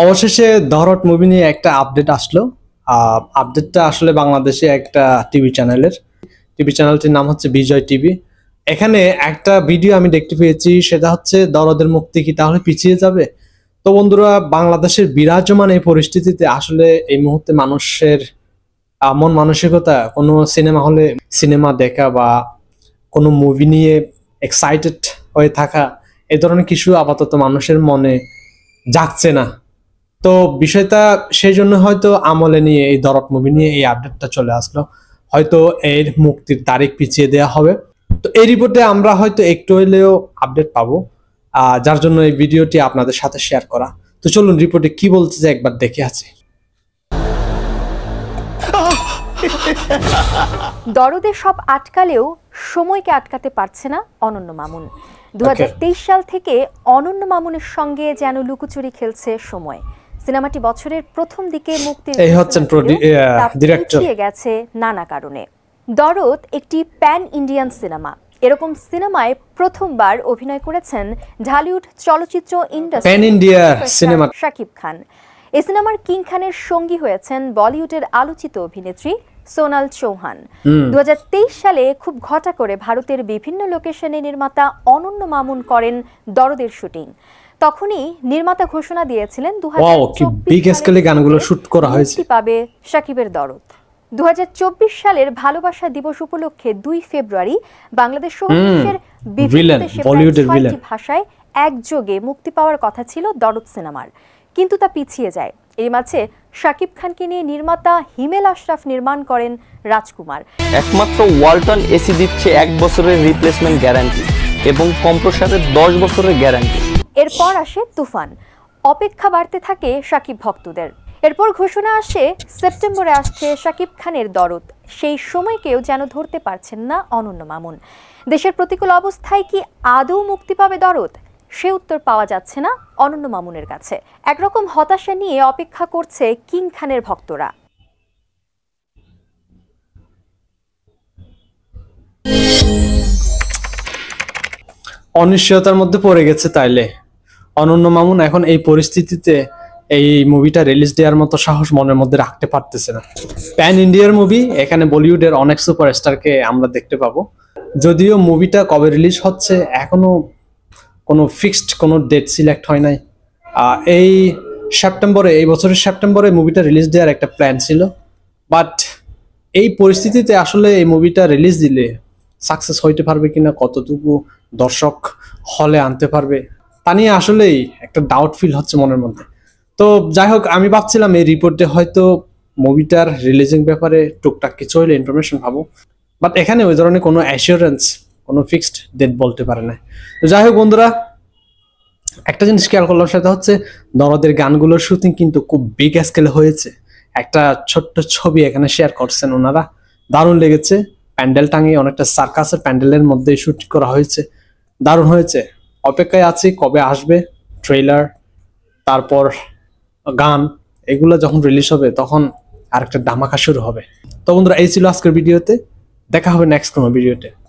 অবশেষে ধরট মুভি নিয়ে একটা আপডেট আসলো আপডেটটা আসলে বাংলাদেশে একটা টিভি চ্যানেলের টিভি চ্যানেলটির নাম হচ্ছে বিজয় টিভি এখানে একটা ভিডিও আমি দেখতে পেয়েছি সেটা হচ্ছে দরদের মুক্তি কি তাহলে পিছিয়ে যাবে তো বন্ধুরা বাংলাদেশের বিরাজমান এই পরিস্থিতিতে আসলে এই মুহূর্তে মানুষের মন মানসিকতা কোনো সিনেমা হলে সিনেমা দেখা বা কোনো মুভি নিয়ে এক্সাইটেড হয়ে থাকা এ ধরনের কিছু আপাতত মানুষের মনে জাগছে না তো বিষয়টা সেই জন্য হয়তো আমলে নিয়ে এই দরদ মুভি নিয়ে এই আপডেটটা চলে আসলো হয়তো এর মুক্তির তারিখ পিছিয়ে দেওয়া হবে তো এই রিপোর্টে আমরা হয়তো একটু হলেও আপডেট পাবো যার জন্য এই ভিডিওটি আপনাদের সাথে শেয়ার করা তো চলুন রিপোর্টে কি বলতেছে একবার দেখে আছে দরদে সব আটকালেও সময়কে আটকাতে পারছে না অনন্য মামুন দু সাল থেকে অনন্য মামুনের সঙ্গে যেন লুকোচুরি খেলছে সময় সিনেমাটি বছরের প্রথম দিকে মুক্তি এই হচ্ছেন ডিরেক্টর গেছে নানা কারণে দরদ একটি প্যান ইন্ডিয়ান সিনেমা এরকম সিনেমায় প্রথমবার অভিনয় করেছেন ঢালিউড চলচ্চিত্র industry pan India cinema Shakib Khan এ সিনেমার কিং খানের সঙ্গী হয়েছেন বলিউডের আলোচিত অভিনেত্রী সোনাল চৌহান দু সালে খুব ঘটা করে ভারতের বিভিন্ন লোকেশনে নির্মাতা অনন্য মামুন করেন দরদের শুটিং তখনই নির্মাতা ঘোষণা দিয়েছিলেন দু গানগুলো শুট করা হয়েছে পাবে সাকিবের দরদ দু সালের ভালোবাসা দিবস উপলক্ষে দুই ফেব্রুয়ারি বাংলাদেশ ভাষায় একযোগে মুক্তি পাওয়ার কথা ছিল দরদ সিনেমার কিন্তু তা পিছিয়ে যায় এই মাঝে শাকিব খানকে নিয়ে নির্মাতা হিমেল আশরাফ নির্মাণ করেন রাজকুমার একমাত্র ওয়ালটন এসি দিচ্ছে এক বছরের রিপ্লেসমেন্ট গ্যারান্টি এবং কম্প্রসারের দশ বছরের গ্যারান্টি এরপর আসে তুফান অপেক্ষা বাড়তে থাকে সাকিব ভক্তদের এরপর ঘোষণা আসে সেপ্টেম্বরে আসছে সাকিব খানের দরদ সেই সময়কেও যেন ধরতে পারছেন না অনন্য মামুন দেশের প্রতিকূল অবস্থায় কি আদৌ মুক্তি পাবে দরদ সে উত্তর পাওয়া যাচ্ছে না অনন্য মামুনের কাছে একরকম হতাশা নিয়ে অপেক্ষা করছে কিং খানের ভক্তরা অনিশ্চয়তার মধ্যে পড়ে গেছে তাইলে অনন্য মামুন এখন এই পরিস্থিতিতে এই মুভিটা রিলিজ দেওয়ার মতো সাহস মনের মধ্যে রাখতে পারতেছে না প্যান ইন্ডিয়ার মুভি এখানে বলিউডের অনেক সুপার স্টারকে আমরা দেখতে পাবো যদিও মুভিটা কবে রিলিজ হচ্ছে এখনো কোনো ফিক্সড কোনো ডেট সিলেক্ট হয় নাই এই সেপ্টেম্বরে এই বছরের সেপ্টেম্বরে মুভিটা রিলিজ দেওয়ার একটা প্ল্যান ছিল বাট এই পরিস্থিতিতে আসলে এই মুভিটা রিলিজ দিলে সাকসেস হইতে পারবে কিনা কতটুকু দর্শক হলে আনতে পারবে তা নিয়ে আসলেই একটা ডাউট ফিল হচ্ছে মনের মধ্যে তো যাই হোক আমি ভাবছিলাম এই রিপোর্টে হয়তো মুভিটার রিলিজিং ব্যাপারে টুকটাক কিছু হলে ইনফরমেশন পাবো বাট এখানে ওই ধরনের কোনো অ্যাসিওরেন্স কোনো ফিক্সড ডেট বলতে পারে না তো যাই হোক বন্ধুরা একটা জিনিস খেয়াল করলাম সেটা হচ্ছে দরদের গানগুলোর শুটিং কিন্তু খুব বিগ স্কেলে হয়েছে একটা ছোট্ট ছবি এখানে শেয়ার করছেন ওনারা দারুণ লেগেছে প্যান্ডেল টাঙিয়ে অনেকটা সার্কাসের প্যান্ডেলের মধ্যে শুট করা হয়েছে দারুণ হয়েছে অপেক্ষায় আছি কবে আসবে ট্রেলার তারপর গান এগুলো যখন রিলিজ হবে তখন আরেকটা ধামাকা শুরু হবে তো বন্ধুরা এই ছিল আজকের ভিডিওতে দেখা হবে নেক্সট কোনো ভিডিওতে